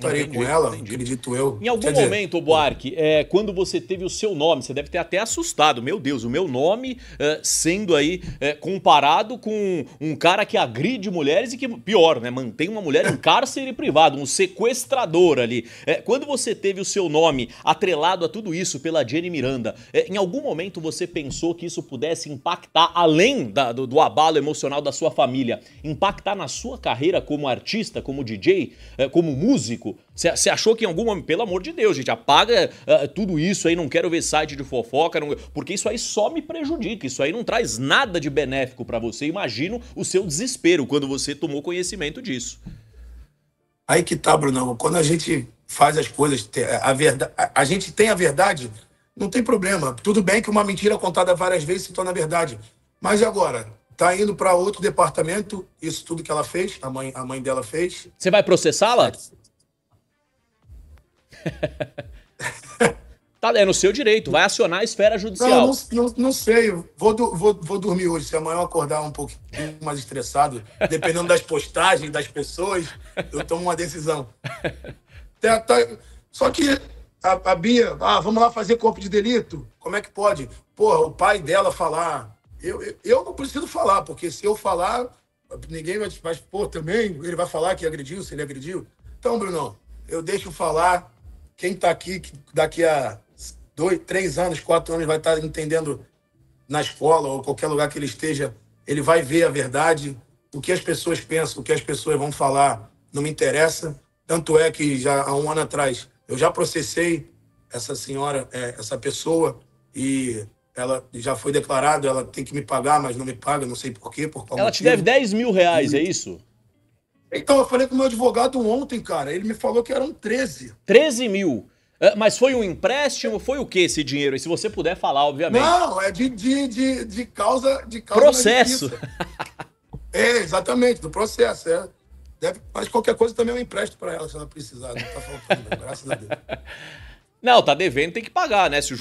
estarei entendi, com ela, entendi. acredito eu. Em algum dizer, momento, Buarque, hum. é, quando você teve o seu nome, você deve ter até assustado. Meu Deus, o meu nome é, sendo aí é, comparado com um cara que agride mulheres e que, pior, né, mantém uma mulher em cárcere privado, um sequestrador ali. É, quando você teve o seu nome atrelado a tudo isso pela Jenny Miranda, é, em algum momento você pensou que isso pudesse impactar, além da, do, do abalo emocional da sua família, impactar na sua carreira como artista, como DJ, é, como músico? Você achou que em algum momento, pelo amor de Deus, gente, apaga uh, tudo isso aí, não quero ver site de fofoca, não... porque isso aí só me prejudica, isso aí não traz nada de benéfico para você. Imagino o seu desespero quando você tomou conhecimento disso. Aí que tá, Brunão. Quando a gente faz as coisas, a, verdade, a gente tem a verdade, não tem problema. Tudo bem que uma mentira contada várias vezes se torna verdade. Mas agora? Tá indo para outro departamento, isso tudo que ela fez, a mãe, a mãe dela fez. Você vai processá-la? É tá, é no seu direito, vai acionar a esfera judicial. Não, não, não, não sei, vou, vou, vou dormir hoje, se amanhã eu acordar um pouquinho mais estressado, dependendo das postagens, das pessoas, eu tomo uma decisão. Tá, tá, só que a, a Bia, ah, vamos lá fazer corpo de delito? Como é que pode? Porra, o pai dela falar. Eu, eu, eu não preciso falar, porque se eu falar, ninguém vai. Mas, pô, também ele vai falar que agrediu, se ele agrediu. Então, Bruno, eu deixo falar quem está aqui daqui a dois, três anos, quatro anos vai estar tá entendendo na escola ou qualquer lugar que ele esteja, ele vai ver a verdade, o que as pessoas pensam, o que as pessoas vão falar, não me interessa. Tanto é que já há um ano atrás eu já processei essa senhora, é, essa pessoa e ela já foi declarada, ela tem que me pagar, mas não me paga, não sei por quê. Por ela motivo. te deve 10 mil reais, é isso? Então, eu falei com o meu advogado ontem, cara. Ele me falou que eram 13. 13 mil. Ah, mas foi um empréstimo? Foi o que esse dinheiro? E se você puder falar, obviamente. Não, é de, de, de, de causa de causa Processo. é, exatamente, do processo. É. Deve, mas qualquer coisa também é um empréstimo para ela, se ela precisar. Não tá faltando, né? graças a Deus. Não, tá devendo, tem que pagar, né? Se o